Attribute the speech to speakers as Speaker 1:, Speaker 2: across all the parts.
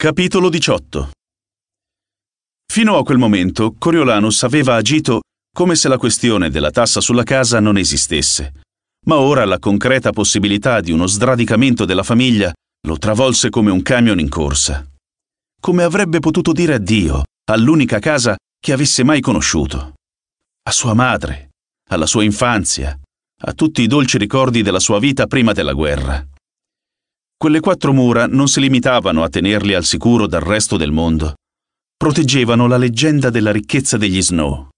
Speaker 1: Capitolo 18 Fino a quel momento Coriolanus aveva agito come se la questione della tassa sulla casa non esistesse, ma ora la concreta possibilità di uno sradicamento della famiglia lo travolse come un camion in corsa. Come avrebbe potuto dire addio all'unica casa che avesse mai conosciuto? A sua madre, alla sua infanzia, a tutti i dolci ricordi della sua vita prima della guerra. Quelle quattro mura non si limitavano a tenerli al sicuro dal resto del mondo. Proteggevano la leggenda della ricchezza degli Snow.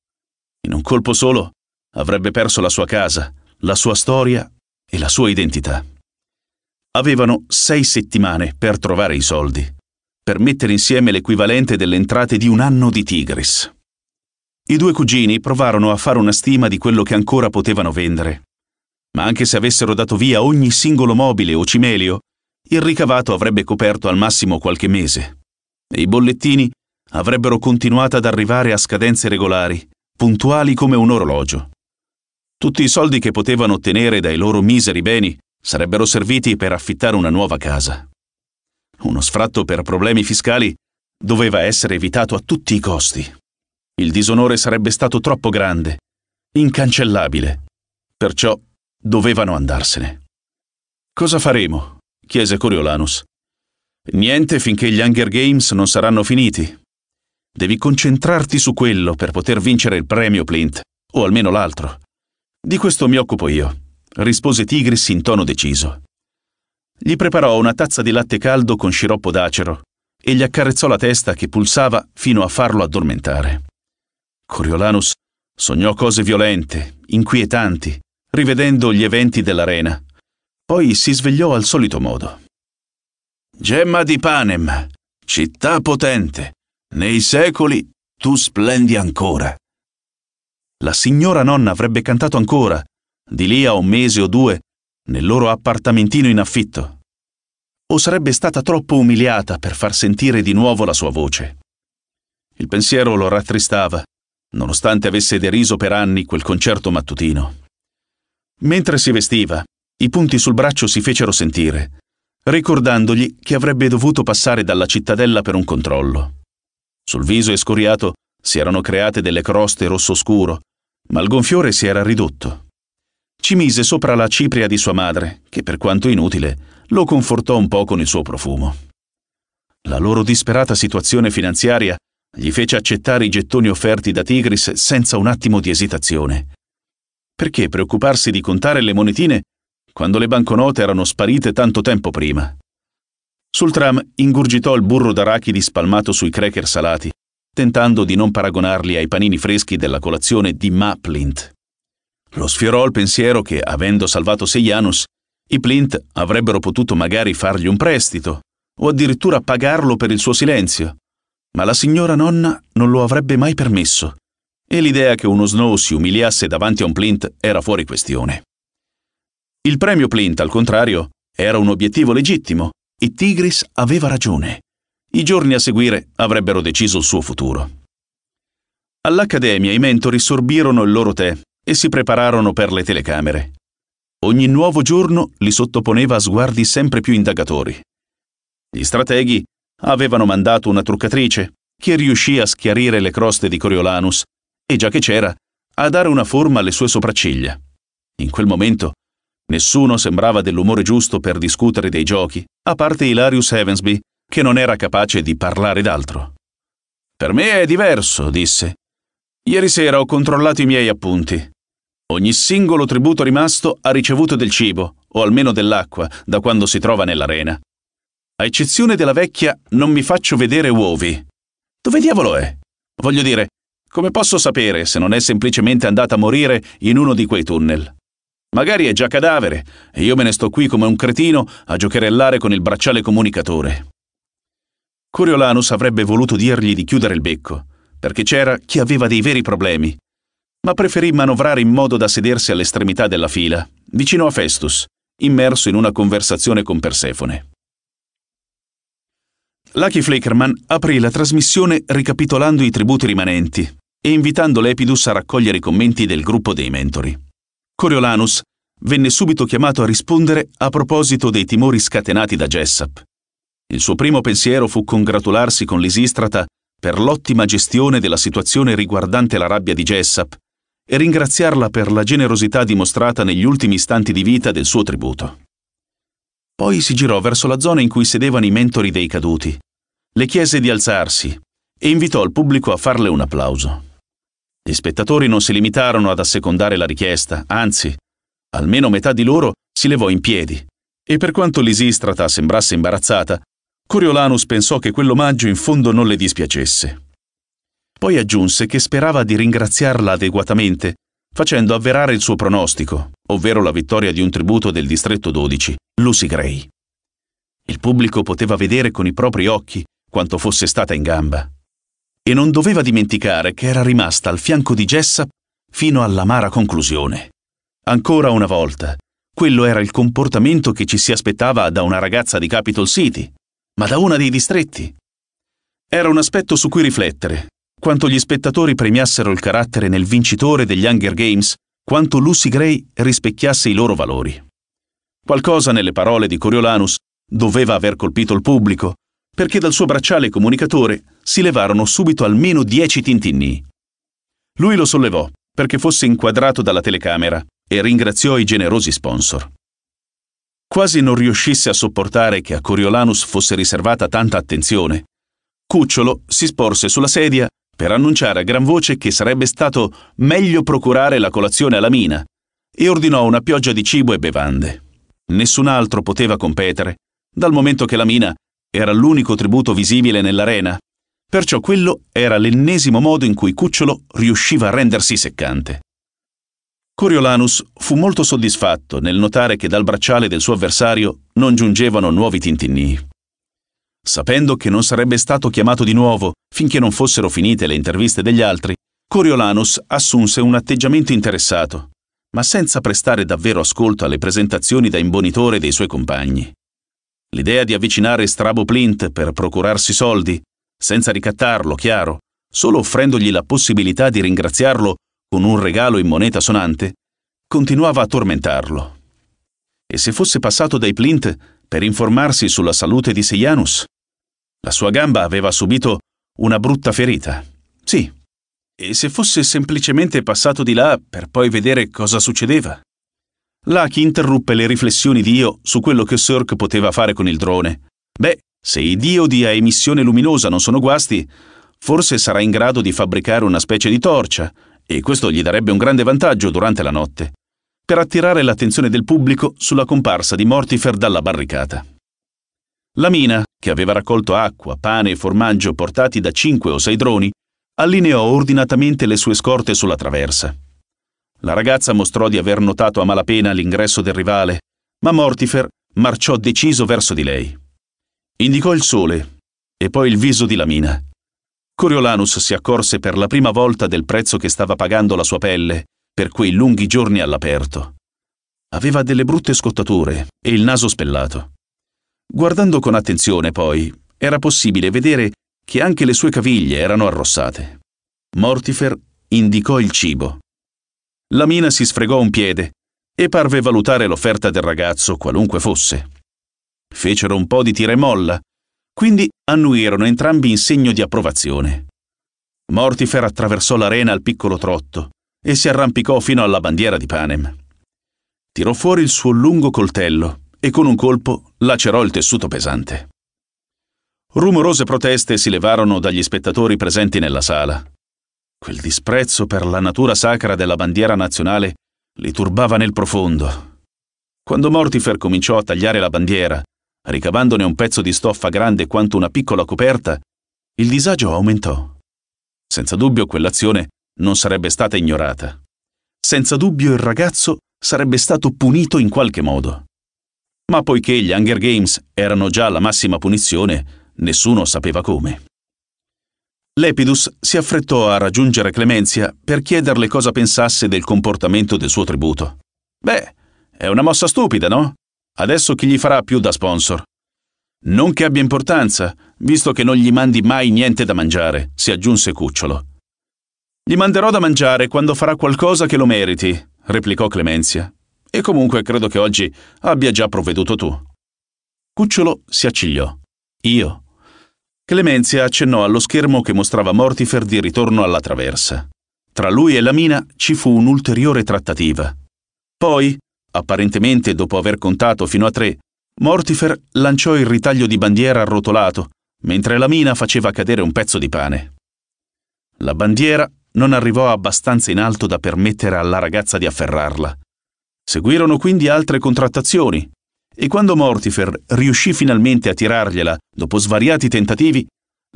Speaker 1: In un colpo solo avrebbe perso la sua casa, la sua storia e la sua identità. Avevano sei settimane per trovare i soldi, per mettere insieme l'equivalente delle entrate di un anno di Tigris. I due cugini provarono a fare una stima di quello che ancora potevano vendere. Ma anche se avessero dato via ogni singolo mobile o cimelio, il ricavato avrebbe coperto al massimo qualche mese e i bollettini avrebbero continuato ad arrivare a scadenze regolari, puntuali come un orologio. Tutti i soldi che potevano ottenere dai loro miseri beni sarebbero serviti per affittare una nuova casa. Uno sfratto per problemi fiscali doveva essere evitato a tutti i costi. Il disonore sarebbe stato troppo grande, incancellabile. Perciò dovevano andarsene. Cosa faremo? chiese Coriolanus. Niente finché gli Hunger Games non saranno finiti. Devi concentrarti su quello per poter vincere il premio Plint, o almeno l'altro. Di questo mi occupo io, rispose Tigris in tono deciso. Gli preparò una tazza di latte caldo con sciroppo d'acero e gli accarezzò la testa che pulsava fino a farlo addormentare. Coriolanus sognò cose violente, inquietanti, rivedendo gli eventi dell'arena poi si svegliò al solito modo. Gemma di Panem, città potente, nei secoli tu splendi ancora. La signora nonna avrebbe cantato ancora, di lì a un mese o due, nel loro appartamentino in affitto. O sarebbe stata troppo umiliata per far sentire di nuovo la sua voce. Il pensiero lo rattristava, nonostante avesse deriso per anni quel concerto mattutino. Mentre si vestiva, i punti sul braccio si fecero sentire, ricordandogli che avrebbe dovuto passare dalla cittadella per un controllo. Sul viso escoriato si erano create delle croste rosso scuro, ma il gonfiore si era ridotto. Ci mise sopra la cipria di sua madre, che per quanto inutile lo confortò un po' con il suo profumo. La loro disperata situazione finanziaria gli fece accettare i gettoni offerti da Tigris senza un attimo di esitazione. Perché preoccuparsi di contare le monetine quando le banconote erano sparite tanto tempo prima. Sul tram ingurgitò il burro d'arachidi spalmato sui cracker salati, tentando di non paragonarli ai panini freschi della colazione di Ma Plint. Lo sfiorò il pensiero che, avendo salvato Sejanus, i Plint avrebbero potuto magari fargli un prestito, o addirittura pagarlo per il suo silenzio. Ma la signora nonna non lo avrebbe mai permesso, e l'idea che uno Snow si umiliasse davanti a un Plint era fuori questione. Il premio Plint, al contrario, era un obiettivo legittimo e Tigris aveva ragione. I giorni a seguire avrebbero deciso il suo futuro. All'Accademia i mentori sorbirono il loro tè e si prepararono per le telecamere. Ogni nuovo giorno li sottoponeva a sguardi sempre più indagatori. Gli strateghi avevano mandato una truccatrice che riuscì a schiarire le croste di Coriolanus e, già che c'era, a dare una forma alle sue sopracciglia. In quel momento Nessuno sembrava dell'umore giusto per discutere dei giochi, a parte Hilarius Evansby, che non era capace di parlare d'altro. Per me è diverso, disse. Ieri sera ho controllato i miei appunti. Ogni singolo tributo rimasto ha ricevuto del cibo, o almeno dell'acqua, da quando si trova nell'arena. A eccezione della vecchia, non mi faccio vedere uovi. Dove diavolo è? Voglio dire, come posso sapere se non è semplicemente andata a morire in uno di quei tunnel? Magari è già cadavere e io me ne sto qui come un cretino a giocherellare con il bracciale comunicatore. Coriolanus avrebbe voluto dirgli di chiudere il becco, perché c'era chi aveva dei veri problemi, ma preferì manovrare in modo da sedersi all'estremità della fila, vicino a Festus, immerso in una conversazione con Persefone. Lucky Flickerman aprì la trasmissione ricapitolando i tributi rimanenti e invitando Lepidus a raccogliere i commenti del gruppo dei mentori. Coriolanus venne subito chiamato a rispondere a proposito dei timori scatenati da Gessap. Il suo primo pensiero fu congratularsi con Lisistrata per l'ottima gestione della situazione riguardante la rabbia di Gessap e ringraziarla per la generosità dimostrata negli ultimi istanti di vita del suo tributo. Poi si girò verso la zona in cui sedevano i mentori dei caduti, le chiese di alzarsi e invitò il pubblico a farle un applauso. Gli spettatori non si limitarono ad assecondare la richiesta, anzi, almeno metà di loro si levò in piedi. E per quanto Lisistrata sembrasse imbarazzata, Coriolanus pensò che quell'omaggio in fondo non le dispiacesse. Poi aggiunse che sperava di ringraziarla adeguatamente, facendo avverare il suo pronostico, ovvero la vittoria di un tributo del distretto 12, Lucy Gray. Il pubblico poteva vedere con i propri occhi quanto fosse stata in gamba e non doveva dimenticare che era rimasta al fianco di Jessup fino all'amara conclusione. Ancora una volta, quello era il comportamento che ci si aspettava da una ragazza di Capitol City, ma da una dei distretti. Era un aspetto su cui riflettere, quanto gli spettatori premiassero il carattere nel vincitore degli Hunger Games, quanto Lucy Gray rispecchiasse i loro valori. Qualcosa nelle parole di Coriolanus doveva aver colpito il pubblico, perché dal suo bracciale comunicatore si levarono subito almeno dieci tintinni. Lui lo sollevò perché fosse inquadrato dalla telecamera e ringraziò i generosi sponsor. Quasi non riuscisse a sopportare che a Coriolanus fosse riservata tanta attenzione, Cucciolo si sporse sulla sedia per annunciare a gran voce che sarebbe stato meglio procurare la colazione alla mina e ordinò una pioggia di cibo e bevande. Nessun altro poteva competere, dal momento che la mina era l'unico tributo visibile nell'arena, perciò quello era l'ennesimo modo in cui Cucciolo riusciva a rendersi seccante. Coriolanus fu molto soddisfatto nel notare che dal bracciale del suo avversario non giungevano nuovi tintinnii. Sapendo che non sarebbe stato chiamato di nuovo finché non fossero finite le interviste degli altri, Coriolanus assunse un atteggiamento interessato, ma senza prestare davvero ascolto alle presentazioni da imbonitore dei suoi compagni. L'idea di avvicinare Strabo Plint per procurarsi soldi, senza ricattarlo, chiaro, solo offrendogli la possibilità di ringraziarlo con un regalo in moneta sonante, continuava a tormentarlo. E se fosse passato dai Plint per informarsi sulla salute di Sejanus? La sua gamba aveva subito una brutta ferita. Sì. E se fosse semplicemente passato di là per poi vedere cosa succedeva? Lucky interruppe le riflessioni di Io su quello che Sirk poteva fare con il drone. Beh, se i diodi a emissione luminosa non sono guasti, forse sarà in grado di fabbricare una specie di torcia, e questo gli darebbe un grande vantaggio durante la notte, per attirare l'attenzione del pubblico sulla comparsa di Mortifer dalla barricata. La mina, che aveva raccolto acqua, pane e formaggio portati da cinque o sei droni, allineò ordinatamente le sue scorte sulla traversa. La ragazza mostrò di aver notato a malapena l'ingresso del rivale, ma Mortifer marciò deciso verso di lei. Indicò il sole e poi il viso di Lamina. Coriolanus si accorse per la prima volta del prezzo che stava pagando la sua pelle per quei lunghi giorni all'aperto. Aveva delle brutte scottature e il naso spellato. Guardando con attenzione, poi, era possibile vedere che anche le sue caviglie erano arrossate. Mortifer indicò il cibo. La mina si sfregò un piede e parve valutare l'offerta del ragazzo qualunque fosse. Fecero un po' di tira e molla, quindi annuirono entrambi in segno di approvazione. Mortifer attraversò l'arena al piccolo trotto e si arrampicò fino alla bandiera di Panem. Tirò fuori il suo lungo coltello e con un colpo lacerò il tessuto pesante. Rumorose proteste si levarono dagli spettatori presenti nella sala. Quel disprezzo per la natura sacra della bandiera nazionale li turbava nel profondo. Quando Mortifer cominciò a tagliare la bandiera, ricavandone un pezzo di stoffa grande quanto una piccola coperta, il disagio aumentò. Senza dubbio quell'azione non sarebbe stata ignorata. Senza dubbio il ragazzo sarebbe stato punito in qualche modo. Ma poiché gli Hunger Games erano già la massima punizione, nessuno sapeva come. Lepidus si affrettò a raggiungere Clemenzia per chiederle cosa pensasse del comportamento del suo tributo. Beh, è una mossa stupida, no? Adesso chi gli farà più da sponsor? Non che abbia importanza, visto che non gli mandi mai niente da mangiare, si aggiunse Cucciolo. Gli manderò da mangiare quando farà qualcosa che lo meriti, replicò Clemenzia. E comunque credo che oggi abbia già provveduto tu. Cucciolo si accigliò. Io? Clemenzia accennò allo schermo che mostrava Mortifer di ritorno alla traversa. Tra lui e la mina ci fu un'ulteriore trattativa. Poi, apparentemente dopo aver contato fino a tre, Mortifer lanciò il ritaglio di bandiera arrotolato, mentre la mina faceva cadere un pezzo di pane. La bandiera non arrivò abbastanza in alto da permettere alla ragazza di afferrarla. Seguirono quindi altre contrattazioni, e quando Mortifer riuscì finalmente a tirargliela, dopo svariati tentativi,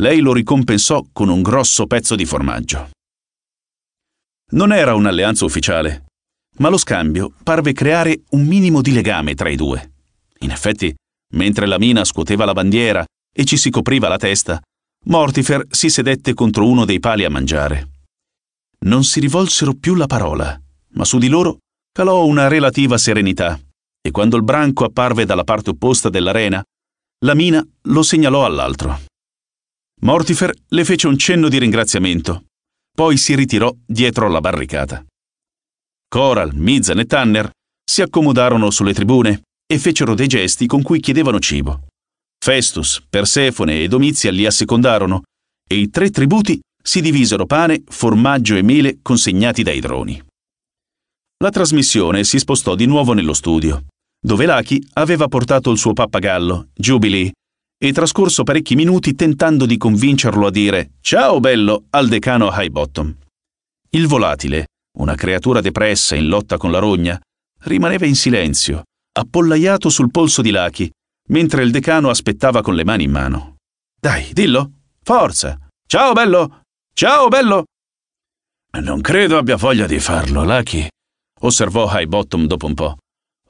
Speaker 1: lei lo ricompensò con un grosso pezzo di formaggio. Non era un'alleanza ufficiale, ma lo scambio parve creare un minimo di legame tra i due. In effetti, mentre la mina scuoteva la bandiera e ci si copriva la testa, Mortifer si sedette contro uno dei pali a mangiare. Non si rivolsero più la parola, ma su di loro calò una relativa serenità, e quando il branco apparve dalla parte opposta dell'arena, la mina lo segnalò all'altro. Mortifer le fece un cenno di ringraziamento, poi si ritirò dietro la barricata. Coral, Mizan e Tanner si accomodarono sulle tribune e fecero dei gesti con cui chiedevano cibo. Festus, Persefone e Domizia li assecondarono e i tre tributi si divisero pane, formaggio e mele consegnati dai droni. La trasmissione si spostò di nuovo nello studio dove Lucky aveva portato il suo pappagallo, Jubilee, e trascorso parecchi minuti tentando di convincerlo a dire Ciao bello al decano Highbottom. Il volatile, una creatura depressa in lotta con la rogna, rimaneva in silenzio, appollaiato sul polso di Lucky, mentre il decano aspettava con le mani in mano. Dai, dillo! Forza! Ciao bello! Ciao bello! Non credo abbia voglia di farlo, Lucky, osservò Highbottom dopo un po'.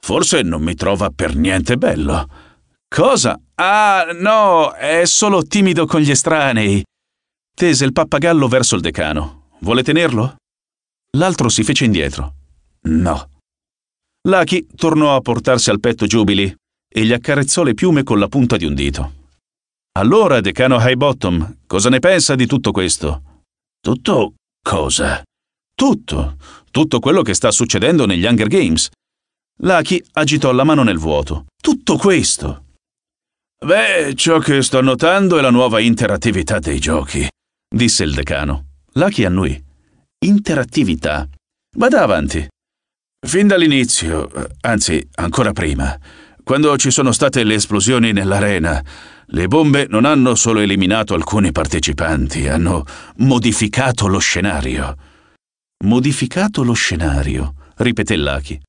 Speaker 1: Forse non mi trova per niente bello. Cosa? Ah, no, è solo timido con gli estranei. Tese il pappagallo verso il decano. Vuole tenerlo? L'altro si fece indietro. No. Lucky tornò a portarsi al petto Jubili e gli accarezzò le piume con la punta di un dito. Allora, decano Highbottom, cosa ne pensa di tutto questo? Tutto cosa? Tutto. Tutto quello che sta succedendo negli Hunger Games. Lucky agitò la mano nel vuoto. Tutto questo. Beh, ciò che sto notando è la nuova interattività dei giochi, disse il decano. Lucky annui. Interattività. Vada avanti. Fin dall'inizio, anzi ancora prima, quando ci sono state le esplosioni nell'arena, le bombe non hanno solo eliminato alcuni partecipanti, hanno modificato lo scenario. Modificato lo scenario, ripeté Lucky.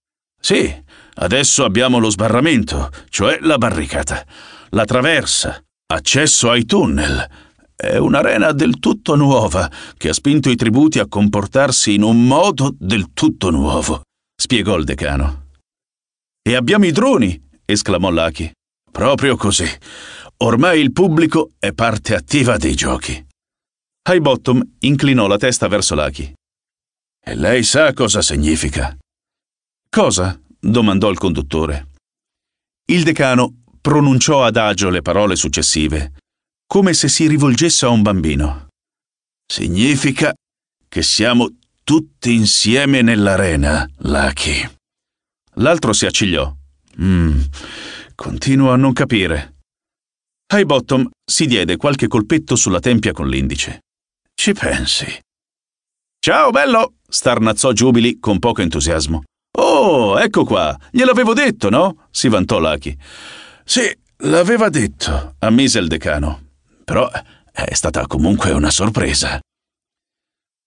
Speaker 1: Sì, adesso abbiamo lo sbarramento, cioè la barricata, la traversa, accesso ai tunnel. È un'arena del tutto nuova che ha spinto i tributi a comportarsi in un modo del tutto nuovo, spiegò il decano. E abbiamo i droni, esclamò Lucky. Proprio così. Ormai il pubblico è parte attiva dei giochi. Highbottom inclinò la testa verso Lucky. E lei sa cosa significa? Cosa? domandò il conduttore. Il decano pronunciò adagio le parole successive, come se si rivolgesse a un bambino. Significa che siamo tutti insieme nell'arena, Lucky. L'altro si accigliò. Mm, continuo a non capire. Highbottom si diede qualche colpetto sulla tempia con l'indice. Ci pensi? Ciao, bello! starnazzò Giubili con poco entusiasmo. Oh, ecco qua, gliel'avevo detto, no? si vantò Lucky. Sì, l'aveva detto, ammise il decano. Però eh, è stata comunque una sorpresa.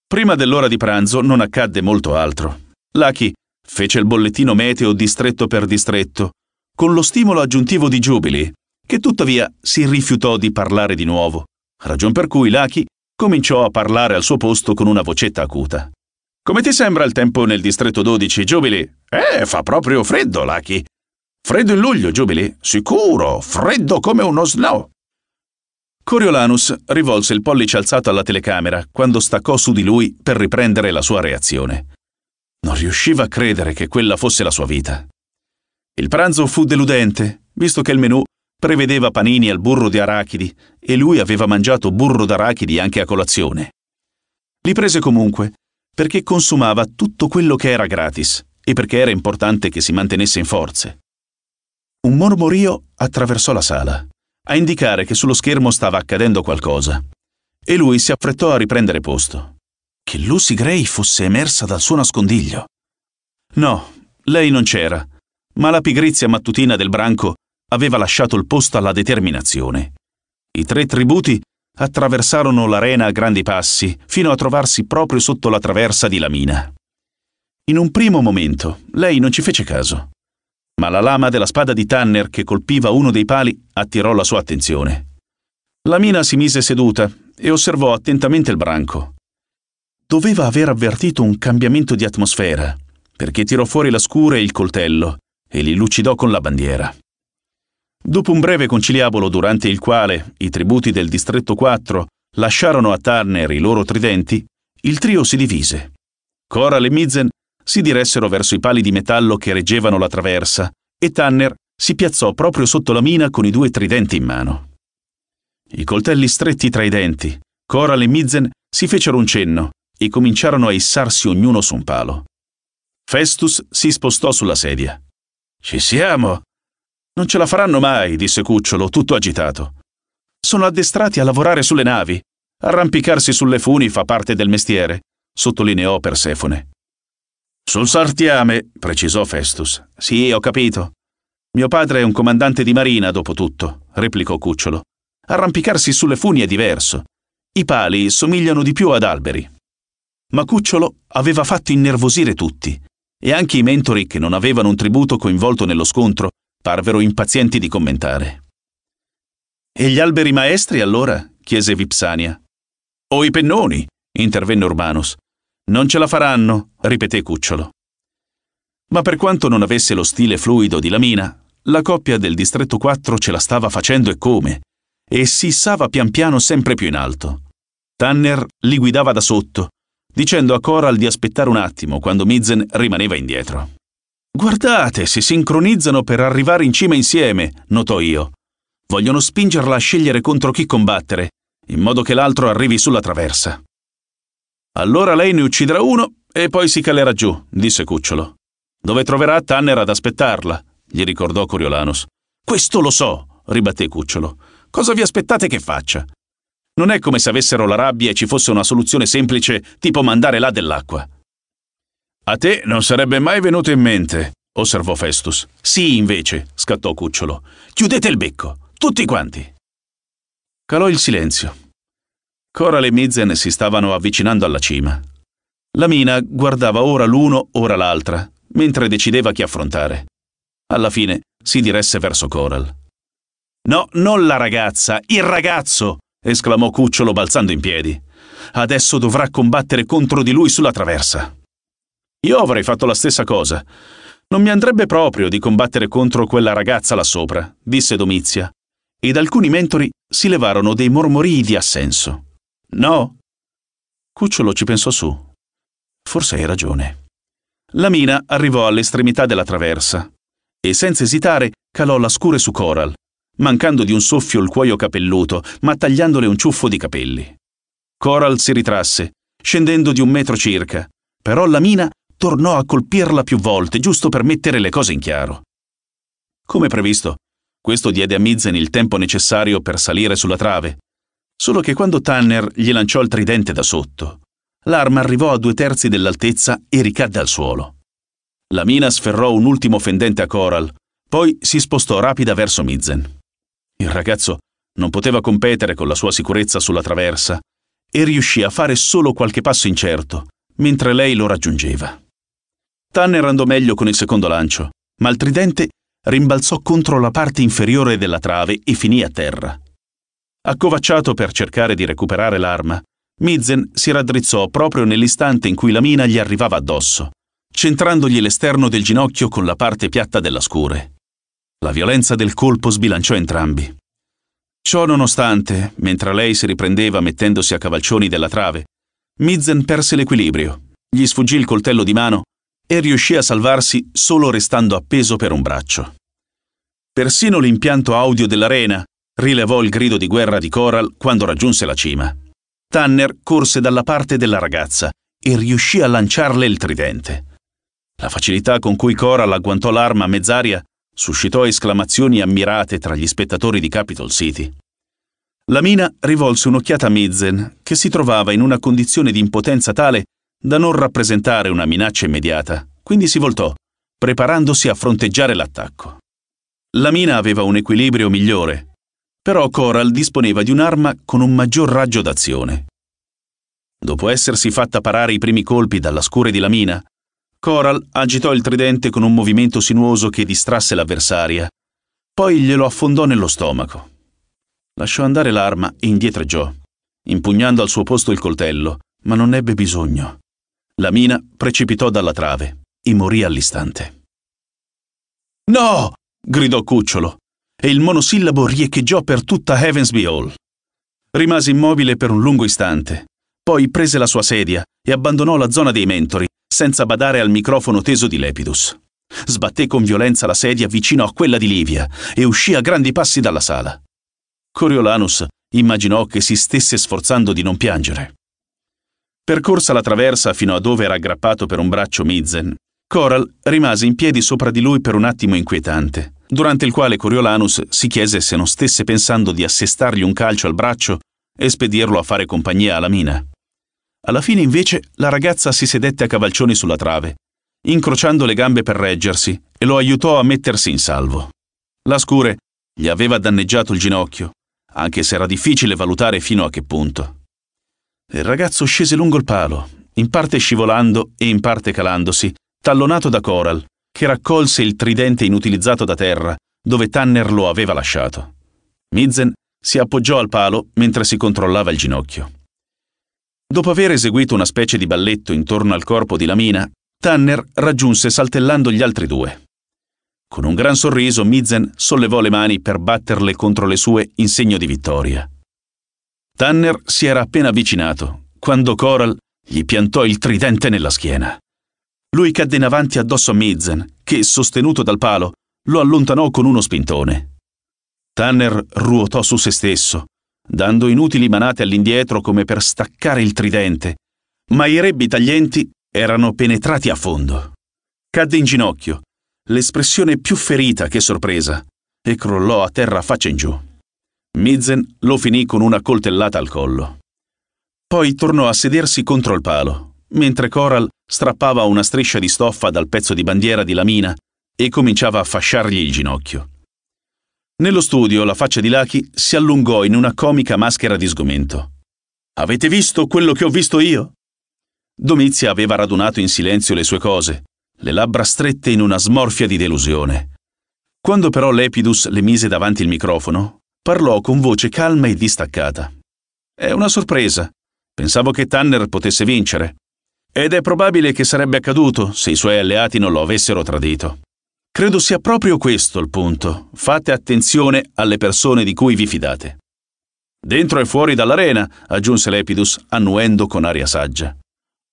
Speaker 1: Prima dell'ora di pranzo non accadde molto altro. Lucky fece il bollettino meteo distretto per distretto, con lo stimolo aggiuntivo di Jubilee, che tuttavia si rifiutò di parlare di nuovo, ragion per cui Lucky cominciò a parlare al suo posto con una vocetta acuta. Come ti sembra il tempo nel distretto 12, Giubili? Eh, fa proprio freddo, Lucky. Freddo in luglio, Giubili? Sicuro, freddo come uno snow. Coriolanus rivolse il pollice alzato alla telecamera quando staccò su di lui per riprendere la sua reazione. Non riusciva a credere che quella fosse la sua vita. Il pranzo fu deludente, visto che il menù prevedeva panini al burro di arachidi e lui aveva mangiato burro d'arachidi anche a colazione. Li prese comunque perché consumava tutto quello che era gratis e perché era importante che si mantenesse in forze. Un mormorio attraversò la sala, a indicare che sullo schermo stava accadendo qualcosa, e lui si affrettò a riprendere posto. Che Lucy Gray fosse emersa dal suo nascondiglio. No, lei non c'era, ma la pigrizia mattutina del branco aveva lasciato il posto alla determinazione. I tre tributi attraversarono l'arena a grandi passi, fino a trovarsi proprio sotto la traversa di Lamina. In un primo momento lei non ci fece caso, ma la lama della spada di Tanner che colpiva uno dei pali attirò la sua attenzione. Lamina si mise seduta e osservò attentamente il branco. Doveva aver avvertito un cambiamento di atmosfera, perché tirò fuori la scura e il coltello e li lucidò con la bandiera. Dopo un breve conciliabolo durante il quale i tributi del distretto 4 lasciarono a Turner i loro tridenti, il trio si divise. Coral e Mizzen si diressero verso i pali di metallo che reggevano la traversa e Tanner si piazzò proprio sotto la mina con i due tridenti in mano. I coltelli stretti tra i denti, Coral e Mizzen si fecero un cenno e cominciarono a issarsi ognuno su un palo. Festus si spostò sulla sedia. Ci siamo, non ce la faranno mai, disse Cucciolo, tutto agitato. Sono addestrati a lavorare sulle navi. Arrampicarsi sulle funi fa parte del mestiere, sottolineò Persefone. Sul sartiame, precisò Festus. Sì, ho capito. Mio padre è un comandante di marina, dopo tutto, replicò Cucciolo. Arrampicarsi sulle funi è diverso. I pali somigliano di più ad alberi. Ma Cucciolo aveva fatto innervosire tutti, e anche i mentori che non avevano un tributo coinvolto nello scontro Parvero impazienti di commentare. E gli alberi maestri, allora? chiese Vipsania. O i pennoni, intervenne Urbanus. Non ce la faranno, ripeté Cucciolo. Ma per quanto non avesse lo stile fluido di Lamina, la coppia del distretto 4 ce la stava facendo e come, e si issava pian piano sempre più in alto. Tanner li guidava da sotto, dicendo a Coral di aspettare un attimo quando Mizen rimaneva indietro. Guardate, si sincronizzano per arrivare in cima insieme, notò io. Vogliono spingerla a scegliere contro chi combattere, in modo che l'altro arrivi sulla traversa. Allora lei ne ucciderà uno e poi si calerà giù, disse Cucciolo. Dove troverà Tanner ad aspettarla, gli ricordò Coriolanus. Questo lo so, ribatté Cucciolo. Cosa vi aspettate che faccia? Non è come se avessero la rabbia e ci fosse una soluzione semplice tipo mandare là dell'acqua. A te non sarebbe mai venuto in mente, osservò Festus. Sì, invece, scattò Cucciolo. Chiudete il becco, tutti quanti. Calò il silenzio. Coral e Mizzen si stavano avvicinando alla cima. La mina guardava ora l'uno, ora l'altra, mentre decideva chi affrontare. Alla fine si diresse verso Coral. No, non la ragazza, il ragazzo! esclamò Cucciolo balzando in piedi. Adesso dovrà combattere contro di lui sulla traversa. Io avrei fatto la stessa cosa. Non mi andrebbe proprio di combattere contro quella ragazza là sopra, disse Domizia, ed alcuni mentori si levarono dei mormorii di assenso. No? Cucciolo ci pensò su. Forse hai ragione. La mina arrivò all'estremità della traversa e senza esitare calò la scure su Coral, mancando di un soffio il cuoio capelluto, ma tagliandole un ciuffo di capelli. Coral si ritrasse, scendendo di un metro circa, però la mina tornò a colpirla più volte, giusto per mettere le cose in chiaro. Come previsto, questo diede a Mizzen il tempo necessario per salire sulla trave, solo che quando Tanner gli lanciò il tridente da sotto, l'arma arrivò a due terzi dell'altezza e ricadde al suolo. La mina sferrò un ultimo fendente a Coral, poi si spostò rapida verso Mizzen. Il ragazzo non poteva competere con la sua sicurezza sulla traversa e riuscì a fare solo qualche passo incerto mentre lei lo raggiungeva. Tanner andò meglio con il secondo lancio, ma il tridente rimbalzò contro la parte inferiore della trave e finì a terra. Accovacciato per cercare di recuperare l'arma, Midzen si raddrizzò proprio nell'istante in cui la mina gli arrivava addosso, centrandogli l'esterno del ginocchio con la parte piatta della scure. La violenza del colpo sbilanciò entrambi. Ciò nonostante, mentre lei si riprendeva mettendosi a cavalcioni della trave, Midzen perse l'equilibrio, gli sfuggì il coltello di mano e riuscì a salvarsi solo restando appeso per un braccio. Persino l'impianto audio dell'arena rilevò il grido di guerra di Coral quando raggiunse la cima. Tanner corse dalla parte della ragazza e riuscì a lanciarle il tridente. La facilità con cui Coral agguantò l'arma a mezz'aria suscitò esclamazioni ammirate tra gli spettatori di Capitol City. La mina rivolse un'occhiata a Mizzen, che si trovava in una condizione di impotenza tale da non rappresentare una minaccia immediata, quindi si voltò, preparandosi a fronteggiare l'attacco. La mina aveva un equilibrio migliore, però Coral disponeva di un'arma con un maggior raggio d'azione. Dopo essersi fatta parare i primi colpi dalla scure di la mina, Coral agitò il tridente con un movimento sinuoso che distrasse l'avversaria, poi glielo affondò nello stomaco. Lasciò andare l'arma e indietreggiò, impugnando al suo posto il coltello, ma non ebbe bisogno. La mina precipitò dalla trave e morì all'istante. No! gridò Cucciolo, e il monosillabo riecheggiò per tutta Heavensby Hall. Rimase immobile per un lungo istante, poi prese la sua sedia e abbandonò la zona dei mentori, senza badare al microfono teso di Lepidus. Sbatté con violenza la sedia vicino a quella di Livia e uscì a grandi passi dalla sala. Coriolanus immaginò che si stesse sforzando di non piangere. Percorsa la traversa fino a dove era aggrappato per un braccio Mizzen, Coral rimase in piedi sopra di lui per un attimo inquietante, durante il quale Coriolanus si chiese se non stesse pensando di assestargli un calcio al braccio e spedirlo a fare compagnia alla mina. Alla fine, invece, la ragazza si sedette a cavalcioni sulla trave, incrociando le gambe per reggersi, e lo aiutò a mettersi in salvo. La scure gli aveva danneggiato il ginocchio, anche se era difficile valutare fino a che punto. Il ragazzo scese lungo il palo, in parte scivolando e in parte calandosi, tallonato da Coral, che raccolse il tridente inutilizzato da terra, dove Tanner lo aveva lasciato. Mizzen si appoggiò al palo mentre si controllava il ginocchio. Dopo aver eseguito una specie di balletto intorno al corpo di Lamina, Tanner raggiunse saltellando gli altri due. Con un gran sorriso Mizzen sollevò le mani per batterle contro le sue in segno di vittoria. Tanner si era appena avvicinato quando Coral gli piantò il tridente nella schiena. Lui cadde in avanti addosso a Mizzen, che, sostenuto dal palo, lo allontanò con uno spintone. Tanner ruotò su se stesso, dando inutili manate all'indietro come per staccare il tridente, ma i rebbi taglienti erano penetrati a fondo. Cadde in ginocchio, l'espressione più ferita che sorpresa, e crollò a terra faccia in giù. Mizzen lo finì con una coltellata al collo. Poi tornò a sedersi contro il palo, mentre Coral strappava una striscia di stoffa dal pezzo di bandiera di Lamina e cominciava a fasciargli il ginocchio. Nello studio la faccia di Lucky si allungò in una comica maschera di sgomento. Avete visto quello che ho visto io? Domizia aveva radunato in silenzio le sue cose, le labbra strette in una smorfia di delusione. Quando però Lepidus le mise davanti il microfono, parlò con voce calma e distaccata. È una sorpresa. Pensavo che Tanner potesse vincere. Ed è probabile che sarebbe accaduto se i suoi alleati non lo avessero tradito. Credo sia proprio questo il punto. Fate attenzione alle persone di cui vi fidate. Dentro e fuori dall'arena, aggiunse Lepidus, annuendo con aria saggia.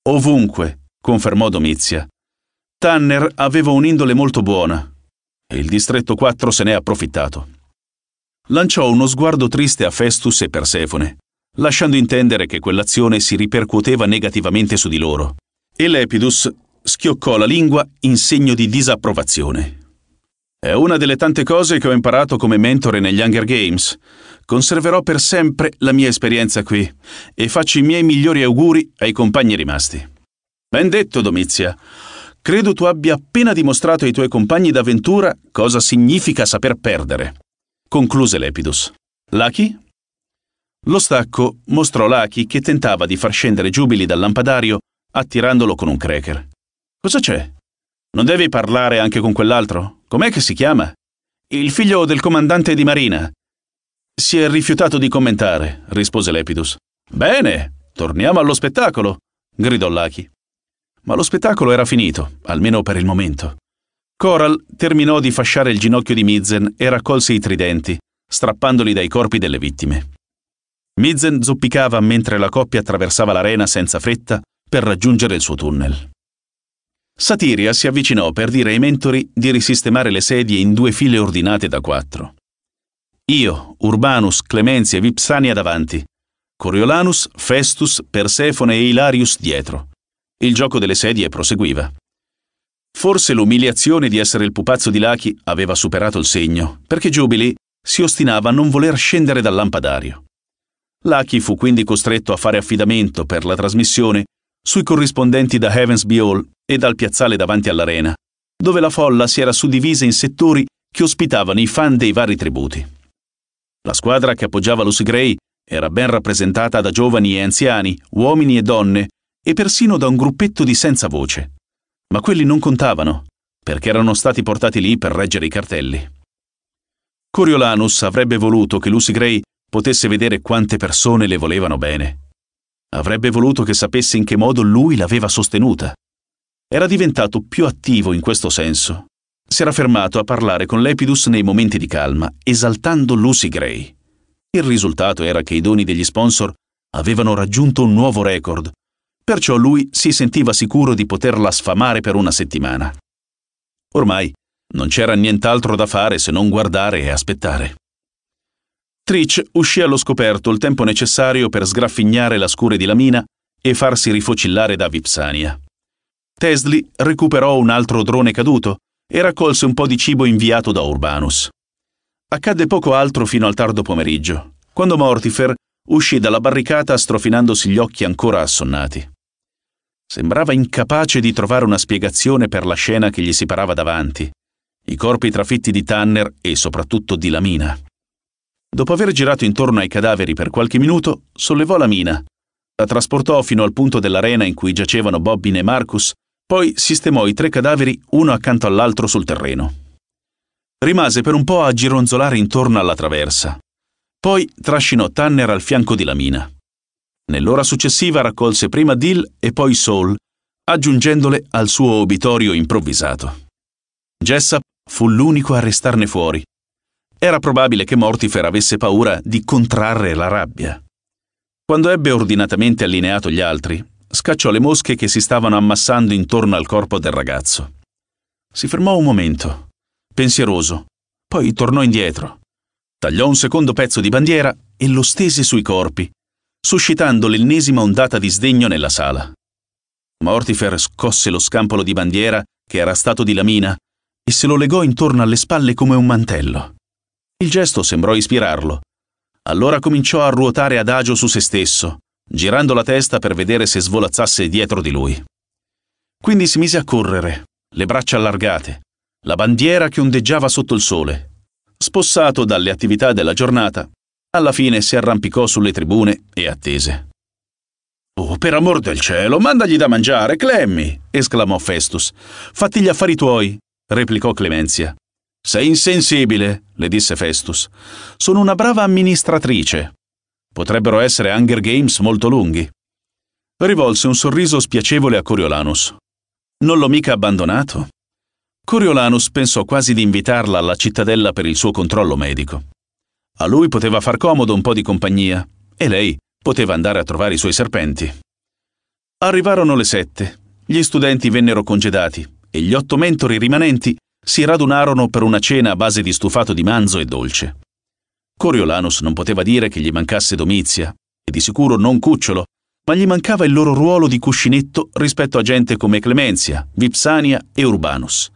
Speaker 1: Ovunque, confermò Domizia. Tanner aveva un'indole molto buona e il distretto 4 se n'è approfittato lanciò uno sguardo triste a Festus e Persefone, lasciando intendere che quell'azione si ripercuoteva negativamente su di loro. E Lepidus schioccò la lingua in segno di disapprovazione. È una delle tante cose che ho imparato come mentore negli Hunger Games. Conserverò per sempre la mia esperienza qui e faccio i miei migliori auguri ai compagni rimasti. Ben detto, Domizia. Credo tu abbia appena dimostrato ai tuoi compagni d'avventura cosa significa saper perdere concluse Lepidus. Lucky? Lo stacco mostrò Lucky che tentava di far scendere Giubili dal lampadario attirandolo con un cracker. Cosa c'è? Non devi parlare anche con quell'altro? Com'è che si chiama? Il figlio del comandante di marina. Si è rifiutato di commentare, rispose Lepidus. Bene, torniamo allo spettacolo, gridò Lucky. Ma lo spettacolo era finito, almeno per il momento. Coral terminò di fasciare il ginocchio di Mizen e raccolse i tridenti, strappandoli dai corpi delle vittime. Mizen zoppicava mentre la coppia attraversava l'arena senza fretta per raggiungere il suo tunnel. Satiria si avvicinò per dire ai mentori di risistemare le sedie in due file ordinate da quattro. Io, Urbanus, Clemenzia e Vipsania davanti, Coriolanus, Festus, Persefone e Hilarius dietro. Il gioco delle sedie proseguiva. Forse l'umiliazione di essere il pupazzo di Lucky aveva superato il segno, perché Jubilee si ostinava a non voler scendere dal lampadario. Lucky fu quindi costretto a fare affidamento per la trasmissione sui corrispondenti da Heavens Be All e dal piazzale davanti all'arena, dove la folla si era suddivisa in settori che ospitavano i fan dei vari tributi. La squadra che appoggiava Lucy Gray era ben rappresentata da giovani e anziani, uomini e donne, e persino da un gruppetto di senza voce ma quelli non contavano, perché erano stati portati lì per reggere i cartelli. Coriolanus avrebbe voluto che Lucy Gray potesse vedere quante persone le volevano bene. Avrebbe voluto che sapesse in che modo lui l'aveva sostenuta. Era diventato più attivo in questo senso. Si era fermato a parlare con Lepidus nei momenti di calma, esaltando Lucy Gray. Il risultato era che i doni degli sponsor avevano raggiunto un nuovo record, Perciò lui si sentiva sicuro di poterla sfamare per una settimana. Ormai non c'era nient'altro da fare se non guardare e aspettare. Trich uscì allo scoperto il tempo necessario per sgraffignare la scure di Lamina e farsi rifocillare da Vipsania. Tesli recuperò un altro drone caduto e raccolse un po' di cibo inviato da Urbanus. Accadde poco altro fino al tardo pomeriggio, quando Mortifer uscì dalla barricata strofinandosi gli occhi ancora assonnati. Sembrava incapace di trovare una spiegazione per la scena che gli si parava davanti. I corpi trafitti di Tanner e soprattutto di Lamina. Dopo aver girato intorno ai cadaveri per qualche minuto, sollevò la mina, la trasportò fino al punto dell'arena in cui giacevano Bobbin e Marcus, poi sistemò i tre cadaveri uno accanto all'altro sul terreno. Rimase per un po' a gironzolare intorno alla traversa. Poi trascinò Tanner al fianco di Lamina. Nell'ora successiva raccolse prima Dill e poi Saul, aggiungendole al suo obitorio improvvisato. Jessap fu l'unico a restarne fuori. Era probabile che Mortifer avesse paura di contrarre la rabbia. Quando ebbe ordinatamente allineato gli altri, scacciò le mosche che si stavano ammassando intorno al corpo del ragazzo. Si fermò un momento, pensieroso, poi tornò indietro. Tagliò un secondo pezzo di bandiera e lo stese sui corpi, suscitando l'ennesima ondata di sdegno nella sala. Mortifer scosse lo scampolo di bandiera che era stato di Lamina e se lo legò intorno alle spalle come un mantello. Il gesto sembrò ispirarlo. Allora cominciò a ruotare adagio su se stesso, girando la testa per vedere se svolazzasse dietro di lui. Quindi si mise a correre, le braccia allargate, la bandiera che ondeggiava sotto il sole. Spossato dalle attività della giornata, alla fine si arrampicò sulle tribune e attese. Oh, per amor del cielo, mandagli da mangiare, Clemmi! esclamò Festus. Fatti gli affari tuoi, replicò Clemenzia. Sei insensibile, le disse Festus. Sono una brava amministratrice. Potrebbero essere Hunger Games molto lunghi. Rivolse un sorriso spiacevole a Coriolanus. Non l'ho mica abbandonato? Coriolanus pensò quasi di invitarla alla cittadella per il suo controllo medico. A lui poteva far comodo un po' di compagnia e lei poteva andare a trovare i suoi serpenti. Arrivarono le sette, gli studenti vennero congedati e gli otto mentori rimanenti si radunarono per una cena a base di stufato di manzo e dolce. Coriolanus non poteva dire che gli mancasse Domizia, e di sicuro non Cucciolo, ma gli mancava il loro ruolo di cuscinetto rispetto a gente come Clemenzia, Vipsania e Urbanus.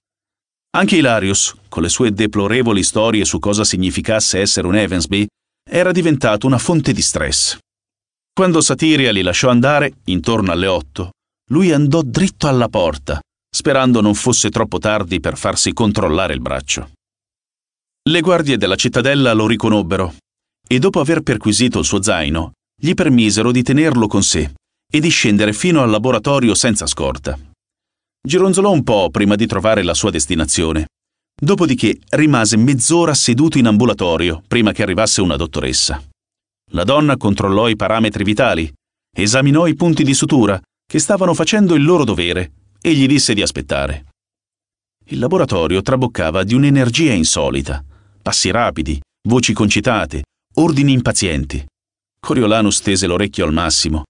Speaker 1: Anche Hilarius, con le sue deplorevoli storie su cosa significasse essere un Evansby, era diventato una fonte di stress. Quando Satiria li lasciò andare, intorno alle otto, lui andò dritto alla porta, sperando non fosse troppo tardi per farsi controllare il braccio. Le guardie della cittadella lo riconobbero e dopo aver perquisito il suo zaino, gli permisero di tenerlo con sé e di scendere fino al laboratorio senza scorta. Gironzolò un po' prima di trovare la sua destinazione. Dopodiché rimase mezz'ora seduto in ambulatorio prima che arrivasse una dottoressa. La donna controllò i parametri vitali, esaminò i punti di sutura che stavano facendo il loro dovere e gli disse di aspettare. Il laboratorio traboccava di un'energia insolita, passi rapidi, voci concitate, ordini impazienti. Coriolanus tese l'orecchio al massimo,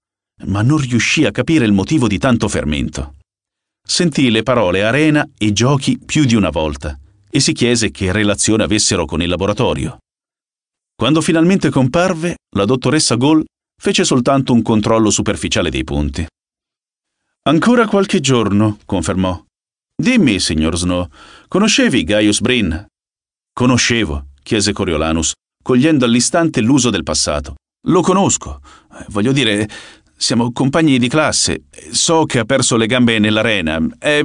Speaker 1: ma non riuscì a capire il motivo di tanto fermento. Sentì le parole arena e giochi più di una volta e si chiese che relazione avessero con il laboratorio. Quando finalmente comparve, la dottoressa Gol fece soltanto un controllo superficiale dei punti. Ancora qualche giorno, confermò. Dimmi, signor Snow, conoscevi Gaius Brin? Conoscevo, chiese Coriolanus, cogliendo all'istante l'uso del passato. Lo conosco. Eh, voglio dire, siamo compagni di classe. So che ha perso le gambe nell'arena. È...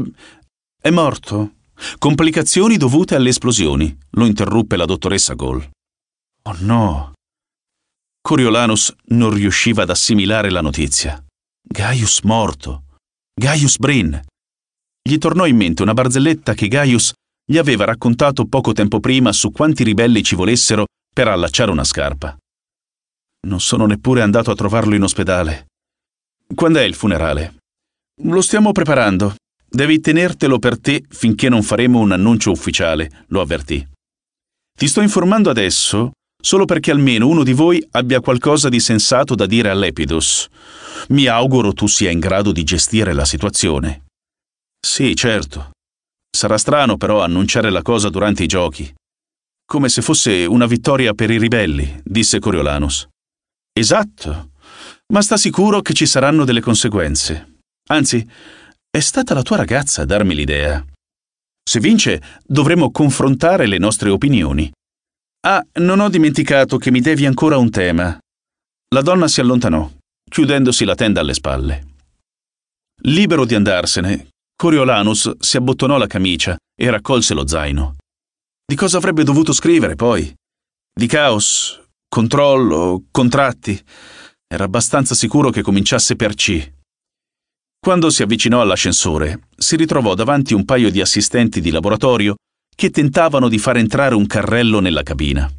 Speaker 1: è morto. Complicazioni dovute alle esplosioni, lo interruppe la dottoressa Gol. Oh no. Coriolanus non riusciva ad assimilare la notizia. Gaius morto. Gaius Brin. Gli tornò in mente una barzelletta che Gaius gli aveva raccontato poco tempo prima su quanti ribelli ci volessero per allacciare una scarpa. Non sono neppure andato a trovarlo in ospedale. Quando è il funerale? Lo stiamo preparando. Devi tenertelo per te finché non faremo un annuncio ufficiale, lo avvertì. Ti sto informando adesso solo perché almeno uno di voi abbia qualcosa di sensato da dire a Lepidos. Mi auguro tu sia in grado di gestire la situazione. Sì, certo. Sarà strano però annunciare la cosa durante i giochi. Come se fosse una vittoria per i ribelli, disse Coriolanus. Esatto ma sta sicuro che ci saranno delle conseguenze. Anzi, è stata la tua ragazza a darmi l'idea. Se vince, dovremo confrontare le nostre opinioni. Ah, non ho dimenticato che mi devi ancora un tema. La donna si allontanò, chiudendosi la tenda alle spalle. Libero di andarsene, Coriolanus si abbottonò la camicia e raccolse lo zaino. Di cosa avrebbe dovuto scrivere poi? Di caos, controllo, contratti. Era abbastanza sicuro che cominciasse per C. Quando si avvicinò all'ascensore, si ritrovò davanti un paio di assistenti di laboratorio che tentavano di far entrare un carrello nella cabina.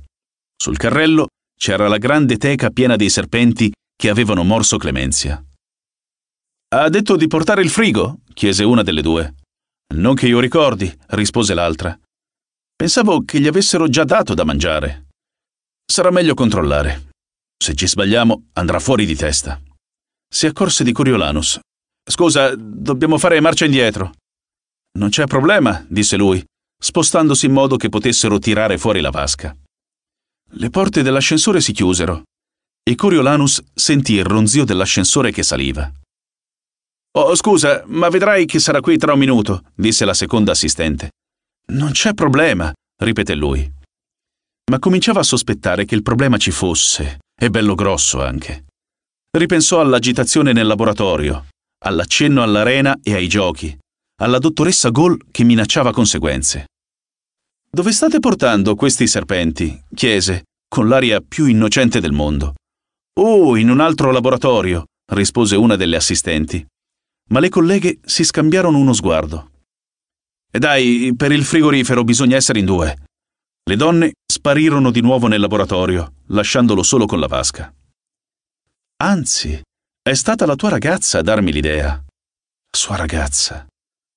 Speaker 1: Sul carrello c'era la grande teca piena dei serpenti che avevano morso Clemenzia. Ha detto di portare il frigo? chiese una delle due. Non che io ricordi, rispose l'altra. Pensavo che gli avessero già dato da mangiare. Sarà meglio controllare. Se ci sbagliamo, andrà fuori di testa. Si accorse di Coriolanus. Scusa, dobbiamo fare marcia indietro. Non c'è problema, disse lui, spostandosi in modo che potessero tirare fuori la vasca. Le porte dell'ascensore si chiusero e Coriolanus sentì il ronzio dell'ascensore che saliva. Oh, scusa, ma vedrai che sarà qui tra un minuto, disse la seconda assistente. Non c'è problema, ripeté lui. Ma cominciava a sospettare che il problema ci fosse e bello grosso anche. Ripensò all'agitazione nel laboratorio, all'accenno all'arena e ai giochi, alla dottoressa Gol che minacciava conseguenze. Dove state portando questi serpenti? chiese, con l'aria più innocente del mondo. Oh, in un altro laboratorio, rispose una delle assistenti. Ma le colleghe si scambiarono uno sguardo. E dai, per il frigorifero bisogna essere in due. Le donne sparirono di nuovo nel laboratorio, lasciandolo solo con la vasca. Anzi, è stata la tua ragazza a darmi l'idea. Sua ragazza,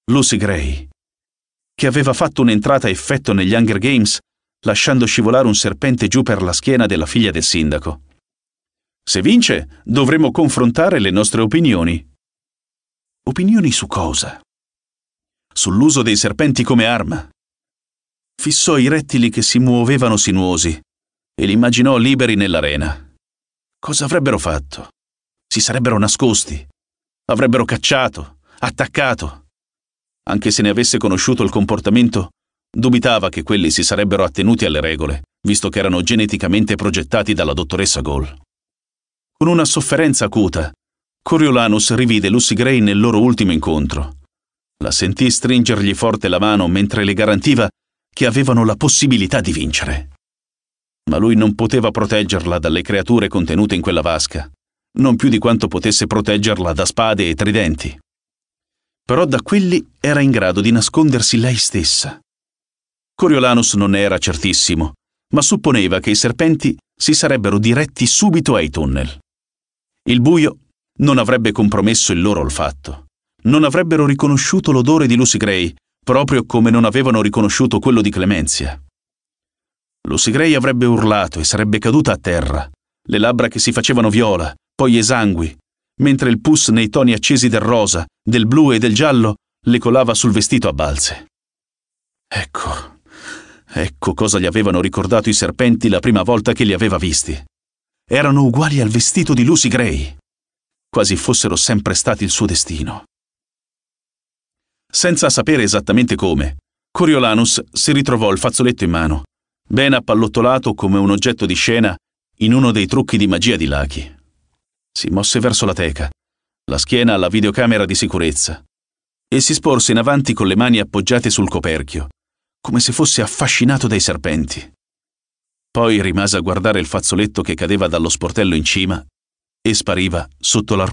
Speaker 1: Lucy Gray, che aveva fatto un'entrata a effetto negli Hunger Games lasciando scivolare un serpente giù per la schiena della figlia del sindaco. Se vince, dovremo confrontare le nostre opinioni. Opinioni su cosa? Sull'uso dei serpenti come arma fissò i rettili che si muovevano sinuosi e li immaginò liberi nell'arena. Cosa avrebbero fatto? Si sarebbero nascosti, avrebbero cacciato, attaccato. Anche se ne avesse conosciuto il comportamento, dubitava che quelli si sarebbero attenuti alle regole, visto che erano geneticamente progettati dalla dottoressa Gol. Con una sofferenza acuta, Coriolanus rivide Lucy Gray nel loro ultimo incontro. La sentì stringergli forte la mano mentre le garantiva che avevano la possibilità di vincere. Ma lui non poteva proteggerla dalle creature contenute in quella vasca, non più di quanto potesse proteggerla da spade e tridenti. Però da quelli era in grado di nascondersi lei stessa. Coriolanus non ne era certissimo, ma supponeva che i serpenti si sarebbero diretti subito ai tunnel. Il buio non avrebbe compromesso il loro olfatto. Non avrebbero riconosciuto l'odore di Lucy Gray proprio come non avevano riconosciuto quello di Clemenzia. Lucy Gray avrebbe urlato e sarebbe caduta a terra, le labbra che si facevano viola, poi esangui, mentre il pus nei toni accesi del rosa, del blu e del giallo le colava sul vestito a balze. Ecco, ecco cosa gli avevano ricordato i serpenti la prima volta che li aveva visti. Erano uguali al vestito di Lucy Gray, quasi fossero sempre stati il suo destino. Senza sapere esattamente come, Coriolanus si ritrovò il fazzoletto in mano, ben appallottolato come un oggetto di scena in uno dei trucchi di magia di Lachi. Si mosse verso la teca, la schiena alla videocamera di sicurezza, e si sporse in avanti con le mani appoggiate sul coperchio, come se fosse affascinato dai serpenti. Poi rimase a guardare il fazzoletto che cadeva dallo sportello in cima e spariva sotto l'arco.